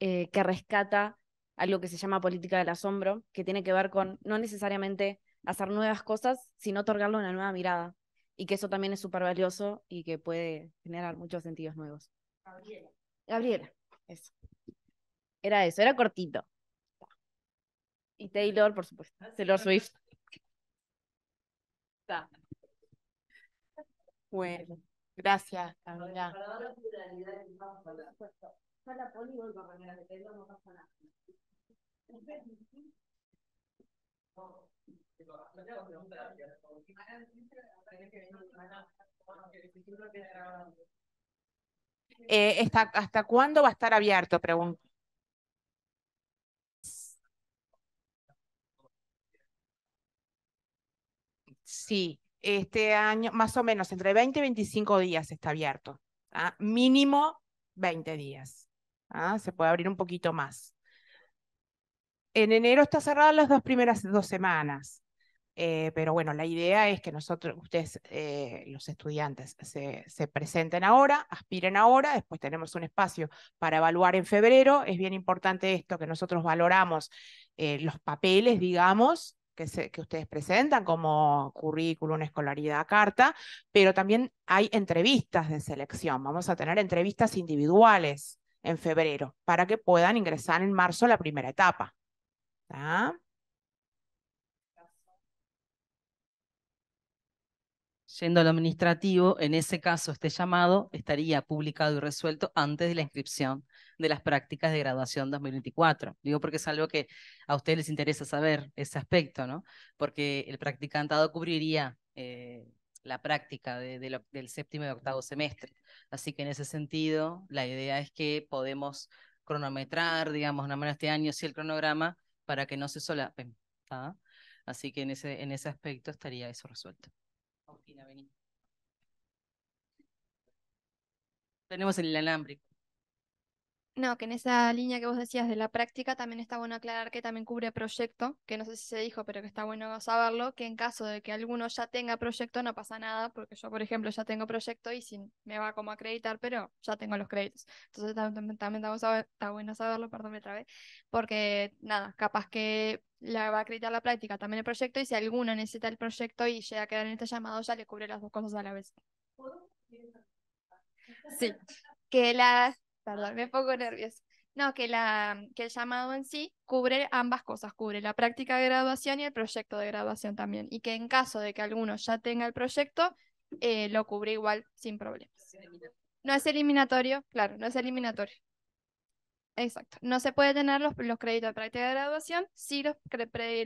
[SPEAKER 8] eh, que rescata algo que se llama política del asombro, que tiene que ver con no necesariamente hacer nuevas cosas, sino otorgarle una nueva mirada. Y que eso también es súper valioso y que puede generar muchos sentidos nuevos.
[SPEAKER 4] Gabriela. Gabriela,
[SPEAKER 8] eso. Era eso, era cortito. Y Taylor, por supuesto. Ah, Taylor Swift. *laughs* Bueno, gracias, Gabriela de
[SPEAKER 1] Eh, ¿hasta, ¿Hasta cuándo va a estar abierto? Sí, este año, más o menos, entre 20 y 25 días está abierto. ¿ah? Mínimo 20 días. ¿ah? se puede abrir un poquito más. En enero está cerrada las dos primeras dos semanas, eh, pero bueno, la idea es que nosotros, ustedes, eh, los estudiantes, se, presenten ahora, aspiren ahora, después tenemos un espacio para evaluar en febrero. Es bien importante esto, que nosotros valoramos eh, los papeles, digamos, que, que, ustedes presentan como currículum, escolaridad, carta, pero también hay entrevistas de selección. Vamos a tener entrevistas individuales en febrero para que puedan ingresar en marzo la primera
[SPEAKER 2] etapa. Yendo a lo administrativo, en ese caso este llamado estaría publicado y resuelto antes de la inscripción de las prácticas de graduación 2024. Digo porque es algo que a ustedes les interesa saber ese aspecto, ¿no? Porque el practicantado cubriría eh, la práctica de, del séptimo y octavo semestre. Así que en ese sentido, la idea es que podemos cronometrar, digamos, nada más este año sí el cronograma para que no se solapen. ¿ah? Así que en ese, en ese aspecto estaría eso resuelto. Tenemos el inalámbrico.
[SPEAKER 9] No, que en esa línea que vos decías de la práctica también está bueno aclarar que también cubre proyecto, que no sé si se dijo, pero que está bueno saberlo, que en caso de que alguno ya tenga proyecto no pasa nada, porque yo, por ejemplo, ya tengo proyecto y si me va como a acreditar, pero ya tengo los créditos. Entonces también, está, bueno saberlo, perdón, otra vez porque nada, capaz que la va a acreditar la práctica también el proyecto y si alguno necesita el proyecto y llega a quedar en este llamado, ya le cubre las dos cosas a la vez. Sí, que la perdón, me pongo nerviosa. No, que, la, que el llamado en sí cubre ambas cosas, cubre la práctica de graduación y el proyecto de graduación también, y que en caso de que alguno ya tenga el proyecto, eh, lo cubre igual sin problemas. No es eliminatorio, claro, no es eliminatorio. Exacto. No se puede tener los, créditos de práctica de graduación, sí los,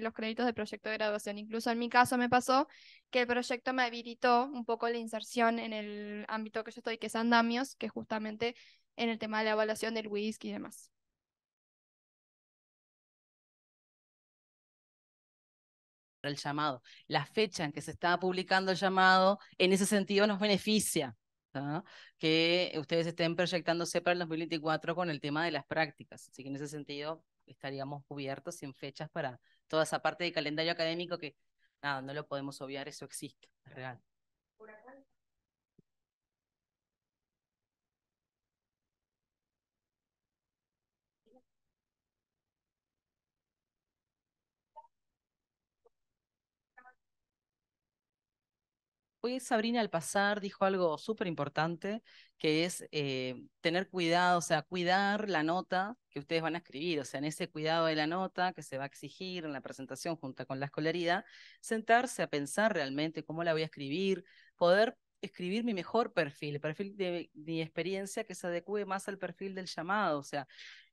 [SPEAKER 9] los créditos de proyecto de graduación. Incluso en mi caso me pasó que el proyecto me habilitó un poco la inserción en el ámbito que yo estoy, que es andamios, que justamente en el tema de la evaluación del whisky y demás.
[SPEAKER 2] el llamado. La fecha en que se está publicando el llamado, en ese sentido, nos beneficia ¿ah? que ustedes estén proyectándose para el 2024 con el tema de las prácticas. Así que en ese sentido estaríamos cubiertos sin fechas para toda esa parte de calendario académico que nada, no lo podemos obviar, eso existe, es real. Hoy Sabrina al pasar dijo algo súper importante, que es eh, tener cuidado, o sea, cuidar la nota que ustedes van a escribir, o sea, en ese cuidado de la nota que se va a exigir en la presentación junto con la escolaridad, sentarse a pensar realmente cómo la voy a escribir, poder escribir mi mejor perfil, el perfil de mi experiencia que se adecue más al perfil del llamado, o sea,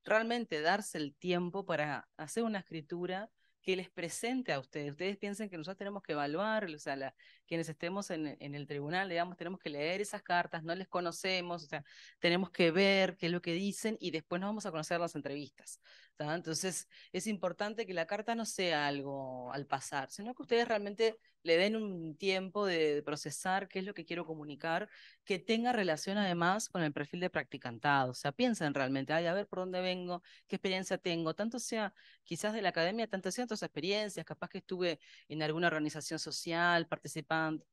[SPEAKER 2] realmente darse el tiempo para hacer una escritura que les presente a ustedes. Ustedes piensen que nosotros tenemos que evaluar, o sea, quienes estemos en, en, el tribunal, digamos, tenemos que leer esas cartas, no les conocemos, o sea, tenemos que ver qué es lo que dicen y después nos vamos a conocer las entrevistas. Entonces, es importante que la carta no sea algo al pasar, sino que ustedes realmente le den un tiempo de procesar qué es lo que quiero comunicar, que tenga relación además con el perfil de practicantado. O sea, piensen realmente, ay, a ver por dónde vengo, qué experiencia tengo, tanto sea quizás de la academia, tanto sea otras experiencias, capaz que estuve en alguna organización social, participando,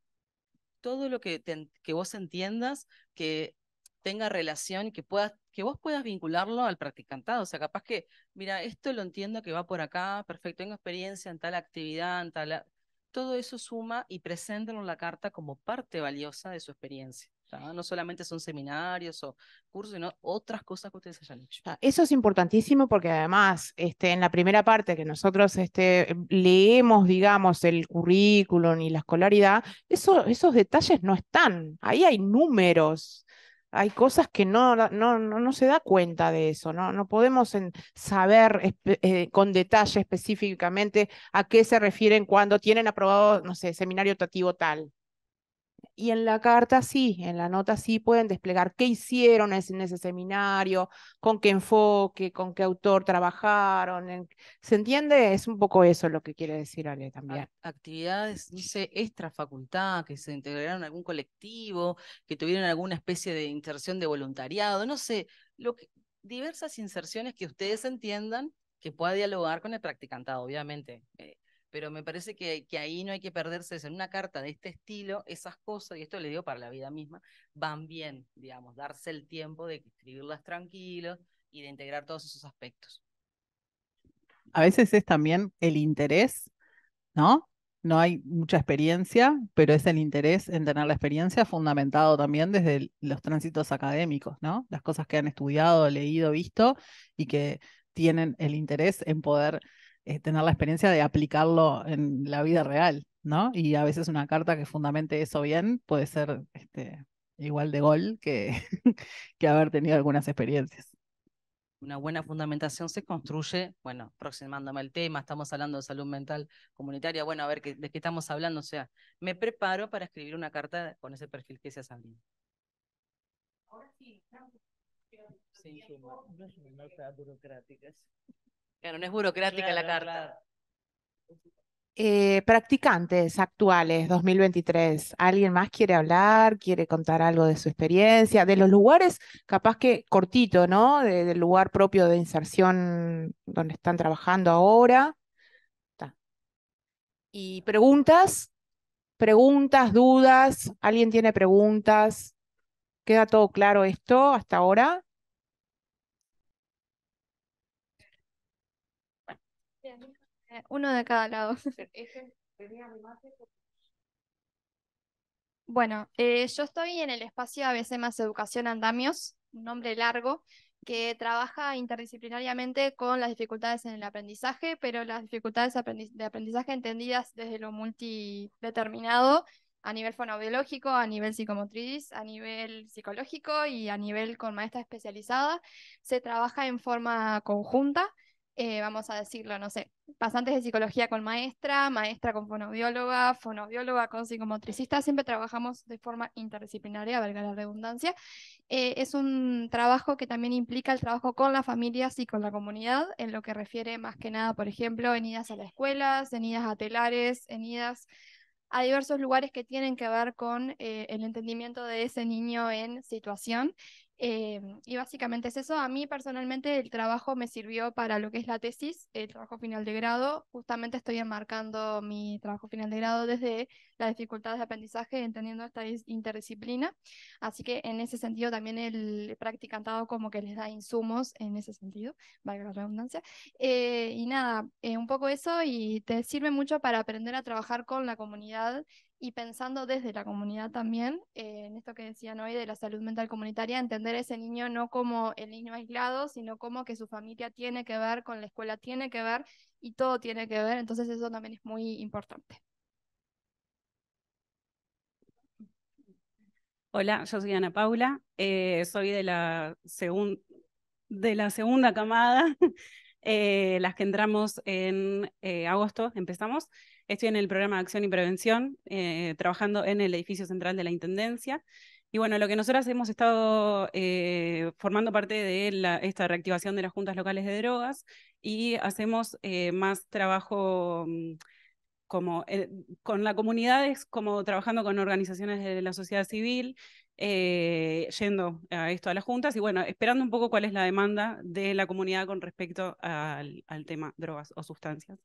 [SPEAKER 2] todo lo que, que vos entiendas que tenga relación y que puedas, que vos puedas vincularlo al practicantado. O sea, capaz que, mira, esto lo entiendo que va por acá, perfecto, tengo experiencia en tal actividad, en tal. Todo eso suma y preséntalo en la carta como parte valiosa de su experiencia. No solamente son seminarios o cursos, sino otras cosas que ustedes hayan hecho.
[SPEAKER 1] Eso es importantísimo porque además este, en la primera parte que nosotros este, leemos, digamos, el currículum y la escolaridad, esos detalles no están. Ahí hay números hay cosas que no, no, no, se da cuenta de eso, no, no podemos saber eh, con detalle específicamente a qué se refieren cuando tienen aprobado, no sé, seminario optativo tal. Y en la carta sí, en la nota sí pueden desplegar qué hicieron en ese, seminario, con qué enfoque, con qué autor trabajaron. ¿Se entiende? Es un poco eso lo que quiere decir Ale también.
[SPEAKER 2] Actividades, dice, extra facultad, que se integraron en algún colectivo, que tuvieron alguna especie de inserción de voluntariado, no sé, lo que, diversas inserciones que ustedes entiendan que pueda dialogar con el practicantado, obviamente. Eh, pero me parece que, ahí no hay que perderse En una carta de este estilo, esas cosas, y esto le digo para la vida misma, van bien, digamos, darse el tiempo de escribirlas tranquilos y de integrar todos esos aspectos.
[SPEAKER 3] A veces es también el interés, ¿no? No hay mucha experiencia, pero es el interés en tener la experiencia fundamentado también desde los tránsitos académicos, ¿no? Las cosas que han estudiado, leído, visto y que tienen el interés en poder tener la experiencia de aplicarlo en la vida real, ¿no? Y a veces una carta que fundamente eso bien puede ser este, igual de gol *laughs* que, haber tenido algunas experiencias.
[SPEAKER 2] Una buena fundamentación se construye, bueno, aproximándome al tema, estamos hablando de salud mental comunitaria, bueno, a ver de qué estamos hablando, o sea, me preparo para escribir una carta con ese perfil que se ha
[SPEAKER 5] Ahora sí, no, burocráticas. Claro, no es burocrática la carta.
[SPEAKER 1] Eh, practicantes actuales 2023, ¿alguien más quiere hablar? ¿Quiere contar algo de su experiencia? De los lugares, capaz que cortito, ¿no? del lugar propio de inserción donde están trabajando ahora. Y preguntas, preguntas, dudas, ¿alguien tiene preguntas? ¿Queda todo claro esto hasta ahora?
[SPEAKER 9] Eh, uno de cada lado. *laughs* Bueno, eh, yo estoy en el espacio ABC más Educación Andamios, un nombre largo, que trabaja interdisciplinariamente con las dificultades en el aprendizaje, pero las dificultades de aprendizaje entendidas desde lo multideterminado a nivel fonobiológico, a nivel psicomotriz, a nivel psicológico y a nivel con maestras especializadas, Se trabaja en forma conjunta eh, vamos a decirlo, no sé, pasantes de psicología con maestra, maestra con fonobióloga, fonobióloga con psicomotricista, siempre trabajamos de forma interdisciplinaria, valga la redundancia. Eh, es un trabajo que también implica el trabajo con las familias y con la comunidad, en lo que refiere más que nada, por ejemplo, en idas a las escuelas, en idas a telares, en idas a diversos lugares que tienen que ver con eh, el entendimiento de ese niño en situación Em, y básicamente es eso. A mí personalmente el trabajo me sirvió para lo que es la tesis, el trabajo final de grado. Justamente estoy enmarcando mi trabajo final de grado desde las dificultades de aprendizaje, entendiendo esta interdisciplina. Así que en ese sentido también el practicantado como que les da insumos en ese sentido, valga la redundancia. Eh, y nada, eh, un poco eso y te sirve mucho para aprender a trabajar con la comunidad y pensando desde la comunidad también, eh, en esto que decían hoy de la salud mental comunitaria, entender ese niño no como el niño aislado, sino como que su familia tiene que ver, con la escuela tiene que ver y todo tiene que ver, entonces eso también es muy importante.
[SPEAKER 4] Hola, yo soy Ana Paula, eh, soy de la, de la segunda camada, *laughs* eh, las que entramos en agosto, empezamos. Estoy en el programa de acción y prevención, eh, trabajando en el edificio central de la Intendencia. Y bueno, lo que nosotras hemos estado eh, formando parte de esta reactivación de las juntas locales de drogas y hacemos eh, más trabajo mm, como, con la comunidad, es como trabajando con organizaciones de la sociedad civil, yendo a esto a las juntas y bueno, esperando un poco cuál es la demanda de la comunidad con respecto al tema drogas o sustancias.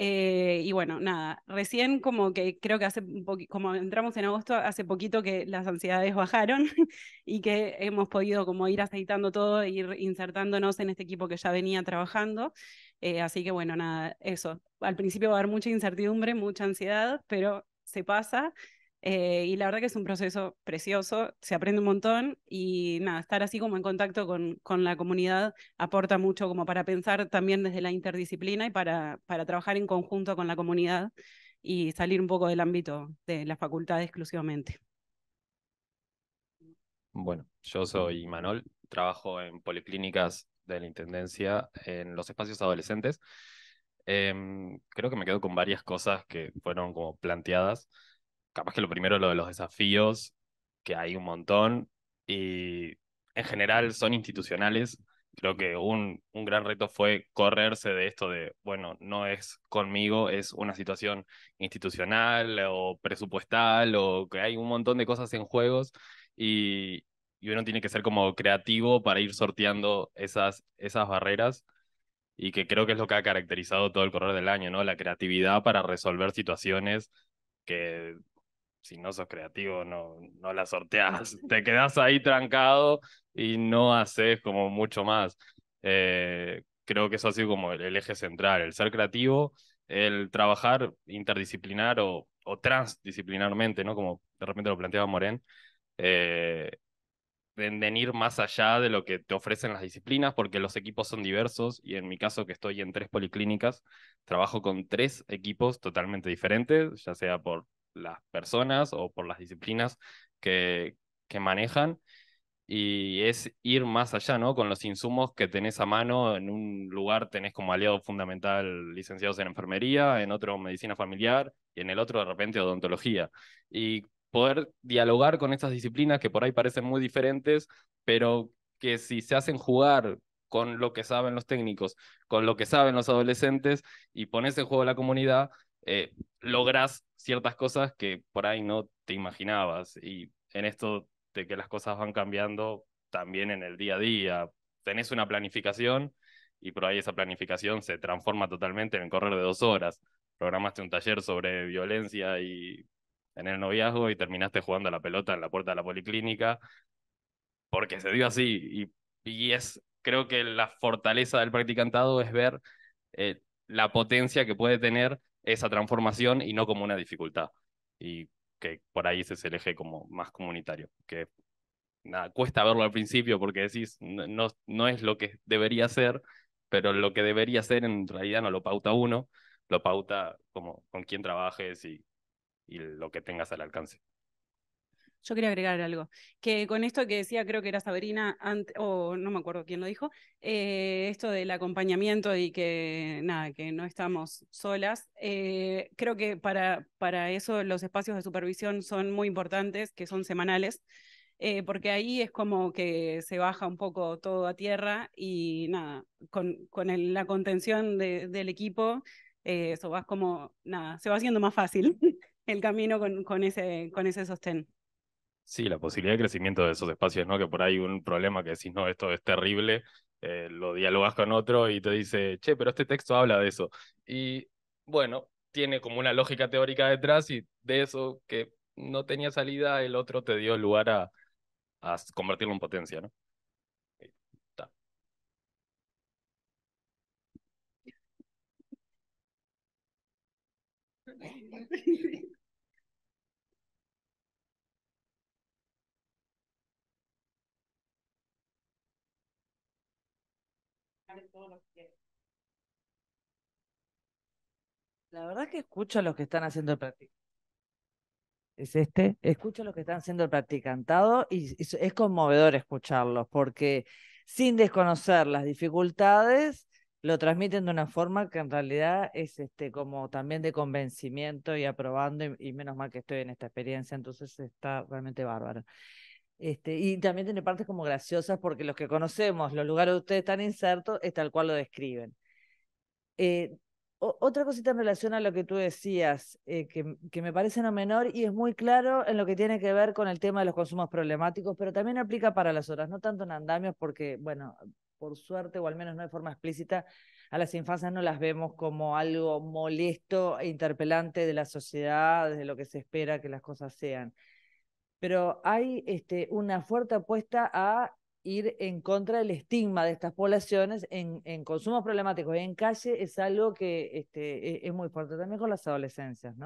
[SPEAKER 4] Eh, y bueno, nada, recién como que creo que hace como entramos en agosto, hace poquito que las ansiedades bajaron *laughs* y que hemos podido como ir aceitando todo, ir insertándonos en este equipo que ya venía trabajando. Eh, así que bueno, nada, eso. Al principio va a haber mucha incertidumbre, mucha ansiedad, pero se pasa eh, y la verdad que es un proceso precioso, se aprende un montón y nada, estar así como en contacto con, con la comunidad aporta mucho como para pensar también desde la interdisciplina y para, para trabajar en conjunto con la comunidad y salir un poco del ámbito de la facultad exclusivamente.
[SPEAKER 10] Bueno, yo soy Manol, trabajo en policlínicas de la Intendencia en los espacios adolescentes. Em, creo que me quedo con varias cosas que fueron como planteadas capaz que lo primero lo de los desafíos, que hay un montón, y en general son institucionales. Creo que un, un gran reto fue correrse de esto de, bueno, no es conmigo, es una situación institucional o presupuestal o que hay un montón de cosas en juegos y, y uno tiene que ser como creativo para ir sorteando esas, esas barreras y que creo que es lo que ha caracterizado todo el correr del año, ¿no? La creatividad para resolver situaciones que si no sos creativo, no, no la sorteas *laughs* Te quedas ahí trancado y no haces como mucho más. Eh, creo que eso ha sido como el, eje central, el ser creativo, el trabajar interdisciplinar o, transdisciplinarmente, ¿no? Como de repente lo planteaba Moren, Eh, ir más allá de lo que te ofrecen las disciplinas, porque los equipos son diversos y en mi caso que estoy en tres policlínicas, trabajo con tres equipos totalmente diferentes, ya sea por las personas o por las disciplinas que, manejan y es ir más allá, ¿no? Con los insumos que tenés a mano, en un lugar tenés como aliado fundamental licenciados en enfermería, en otro medicina familiar y en el otro de repente odontología. Y poder dialogar con estas disciplinas que por ahí parecen muy diferentes, pero que si se hacen jugar con lo que saben los técnicos, con lo que saben los adolescentes y pones en juego la comunidad, eh, logras ciertas cosas que por ahí no te imaginabas. Y en esto de que las cosas van cambiando también en el día a día, tenés una planificación y por ahí esa planificación se transforma totalmente en el correr de dos horas. Programaste un taller sobre violencia y en el noviazgo y terminaste jugando a la pelota en la puerta de la policlínica porque se dio así. Y, es, creo que la fortaleza del practicantado es ver eh, la potencia que puede tener esa transformación y no como una dificultad. Y que por ahí ese es el eje como más comunitario, que nada, cuesta verlo al principio porque decís, no, no es lo que debería ser, pero lo que debería ser en realidad no lo pauta uno, lo pauta como con quién trabajes y, y lo que tengas al alcance.
[SPEAKER 4] Yo quería agregar algo, que con esto que decía, creo que era Sabrina, o no me acuerdo quién lo dijo, eh, esto del acompañamiento y que nada, que no estamos solas, eh, creo que para, para eso los espacios de supervisión son muy importantes, que son semanales. Eh, porque ahí es como que se baja un poco todo a tierra y nada, con, con la contención del equipo, eso va como, nada, se va haciendo más fácil *laughs* el camino con, con, ese, con ese sostén.
[SPEAKER 10] Sí, la posibilidad de crecimiento de esos espacios, ¿no? Que por ahí un problema que decís, no, esto es terrible, eh, lo dialogas con otro y te dice, che, pero este texto habla de eso. Y bueno, tiene como una lógica teórica detrás y de eso que no tenía salida, el otro te dio lugar a, convertirlo en potencia, ¿no?
[SPEAKER 6] *laughs*
[SPEAKER 5] La verdad que escucho a los que están haciendo el practicantado. Es este. Escucho a los que están haciendo el practicantado y, es conmovedor escucharlos porque sin desconocer las dificultades lo transmiten de una forma que en realidad es este como también de convencimiento y aprobando y, menos mal que estoy en esta experiencia entonces está realmente bárbaro. Este, y también tiene partes como graciosas porque los que conocemos los lugares donde ustedes están insertos es tal cual lo describen. Eh, otra cosita en relación a lo que tú decías, eh, que, me parece no menor y es muy claro en lo que tiene que ver con el tema de los consumos problemáticos, pero también aplica para las horas, no tanto en andamios, porque, bueno, por suerte, o al menos no de forma explícita, a las infanzas no las vemos como algo molesto e interpelante de la sociedad, de lo que se espera que las cosas sean. Pero hay este, una fuerte apuesta a ir en contra del estigma de estas poblaciones en, en consumos problemáticos y en calle es algo que este, e, es, muy fuerte también con las adolescencias,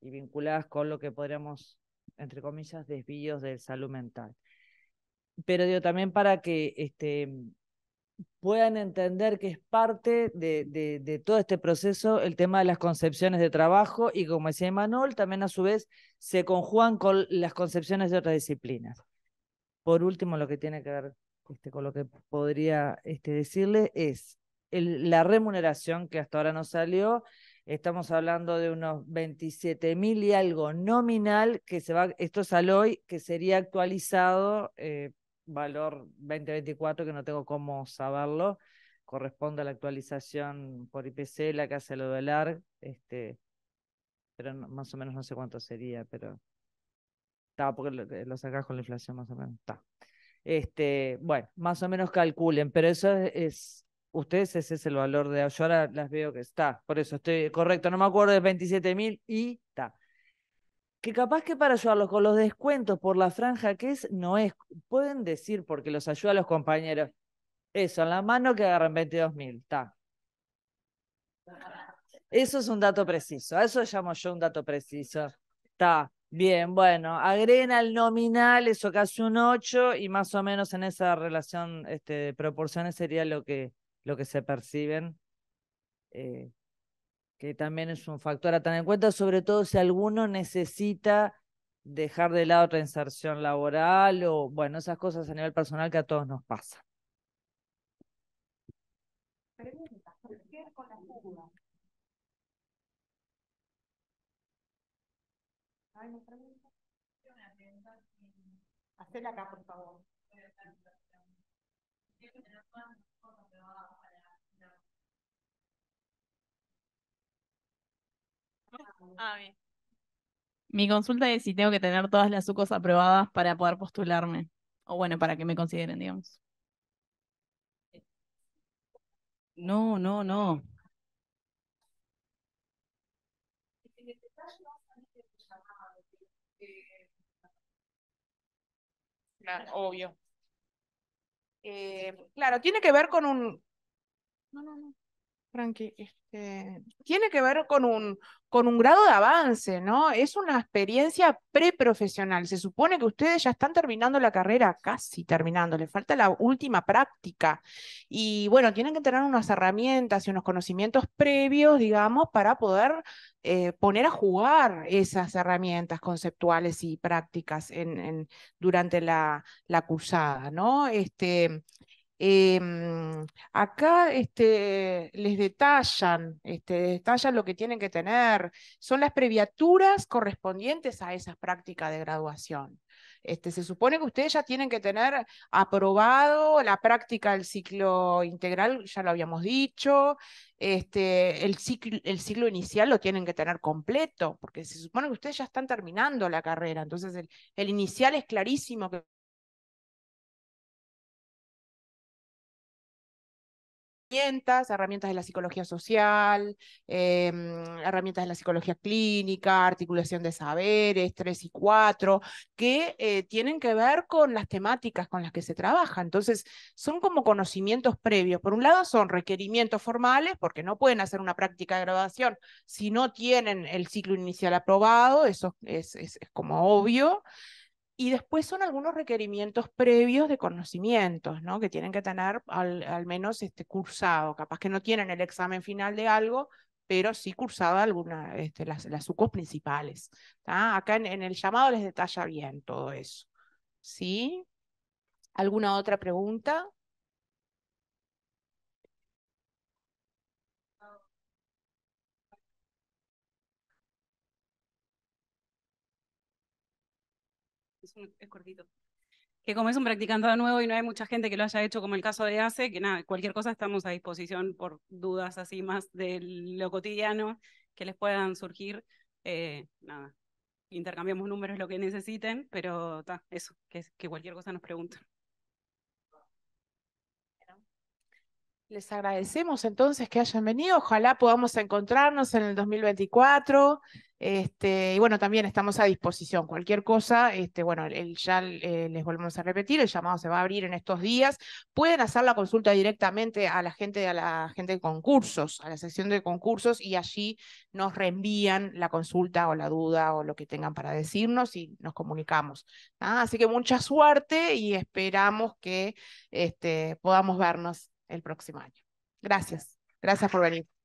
[SPEAKER 5] Y vinculadas con lo que podríamos, entre comillas, desvíos de salud mental. Pero digo, también para que este, puedan entender que es parte de, de, todo este proceso el tema de las concepciones de trabajo y como decía Manuel, también a su vez se conjugan con las concepciones de otras disciplinas. Por último, lo que tiene que ver este, con lo que podría este, decirle es el, la remuneración que hasta ahora no salió. Estamos hablando de unos 27 mil y algo nominal que se va, esto es al hoy, que sería actualizado, eh, valor 2024, que no tengo cómo saberlo, corresponde a la actualización por IPC, la que hace lo del este, pero más o menos no sé cuánto sería, pero porque lo, sacas con la inflación más o menos. Está. Este, bueno, más o menos calculen, pero eso es, ustedes ese es el valor de yo ahora las veo que está, por eso estoy correcto, no me acuerdo, es 27.000 y está. Que capaz que para ayudarlos con los descuentos por la franja que es, no es, pueden decir porque los ayuda a los compañeros, eso, en la mano que agarran 22 mil, está. Eso es un dato preciso, a eso llamo yo un dato preciso, está. Bien, bueno, agreguen al nominal eso casi un 8 y más o menos en esa relación este, de proporciones sería lo que, lo que se perciben, eh, que también es un factor a tener en cuenta, sobre todo si alguno necesita dejar de lado otra inserción laboral o, bueno, esas cosas a nivel personal que a todos nos pasan.
[SPEAKER 1] Pregunta, con la fuga? Hacela acá, por favor.
[SPEAKER 2] Ah,
[SPEAKER 4] Mi
[SPEAKER 8] consulta es si tengo que tener todas las sucos aprobadas para poder postularme. O bueno, para que me consideren, digamos.
[SPEAKER 2] No, no, no.
[SPEAKER 1] Claro, obvio. Eh, claro, tiene que ver con un... No, no, no. Frankie,
[SPEAKER 3] este,
[SPEAKER 1] tiene que ver con un, con un grado de avance, ¿no? Es una experiencia preprofesional. Se supone que ustedes ya están terminando la carrera, casi terminando, les falta la última práctica. Y bueno, tienen que tener unas herramientas y unos conocimientos previos, digamos, para poder eh, poner a jugar esas herramientas conceptuales y prácticas durante la, la cursada, ¿no? Este, Em, acá este, les detallan, este, detallan lo que tienen que tener, son las previaturas correspondientes a esas prácticas de graduación. Este, se supone que ustedes ya tienen que tener aprobado la práctica del ciclo integral, ya lo habíamos dicho, este, el, ciclo, inicial lo tienen que tener completo, porque se supone que ustedes ya están terminando la carrera, entonces el, el inicial es clarísimo que herramientas, herramientas de la psicología social, em, herramientas de la psicología clínica, articulación de saberes, tres y cuatro que eh, tienen que ver con las temáticas con las que se trabaja. Entonces, son como conocimientos previos. Por un lado, son requerimientos formales, porque no pueden hacer una práctica de graduación si no tienen el ciclo inicial aprobado, eso es, es como obvio. Y después son algunos requerimientos previos de conocimientos, ¿no? Que tienen que tener al, menos este, cursado, capaz que no tienen el examen final de algo, pero sí cursado alguna, este, las, las sucos principales. Acá en, en, el llamado les detalla bien todo eso. ¿Sí? ¿Alguna otra pregunta?
[SPEAKER 4] es cortito. Que como es un practicante nuevo y no hay mucha gente que lo haya hecho como el caso de ACE, que nada, cualquier cosa estamos a disposición por dudas así más de lo cotidiano que les puedan surgir. Eh, nada, intercambiamos números lo que necesiten, pero ta, eso, que, que cualquier cosa nos pregunten.
[SPEAKER 1] Les agradecemos entonces que hayan venido. Ojalá podamos encontrarnos en el 2024. Este, y bueno, también estamos a disposición. Cualquier cosa, este, bueno, ya eh, les volvemos a repetir, el llamado se va a abrir en estos días. Pueden hacer la consulta directamente a la gente, a la gente de concursos, a la sección de concursos, y allí nos reenvían la consulta o la duda o lo que tengan para decirnos y nos comunicamos. ¿ah? Así que mucha suerte y esperamos que este, podamos vernos el próximo año. Gracias. Gracias por venir.